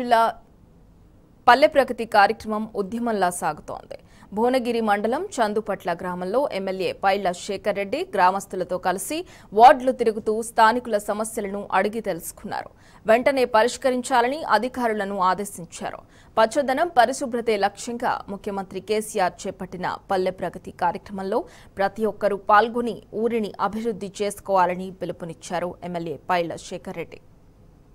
జిల్లా పల్లె ప్రగతి కార్యక్రమం ఉద్యమంలా సాగుతోంది భువనగిరి మండలం చందుపట్ల గ్రామంలో ఎమ్మెల్యే పైల శేఖర్ రెడ్డి గ్రామస్తులతో కలిసి వార్డులు తిరుగుతూ స్థానికుల సమస్యలను అడిగి తెలుసుకున్నారు వెంటనే పరిష్కరించాలని అధికారులను ఆదేశించారు పచ్చదనం పరిశుభ్రతే లక్ష్యంగా ముఖ్యమంత్రి కేసీఆర్ చేపట్టిన పల్లె ప్రగతి కార్యక్రమంలో ప్రతి ఒక్కరూ పాల్గొని ఊరిని అభివృద్ధి చేసుకోవాలని పిలుపునిచ్చారు ఎమ్మెల్యే పైల శేఖర్ రెడ్డి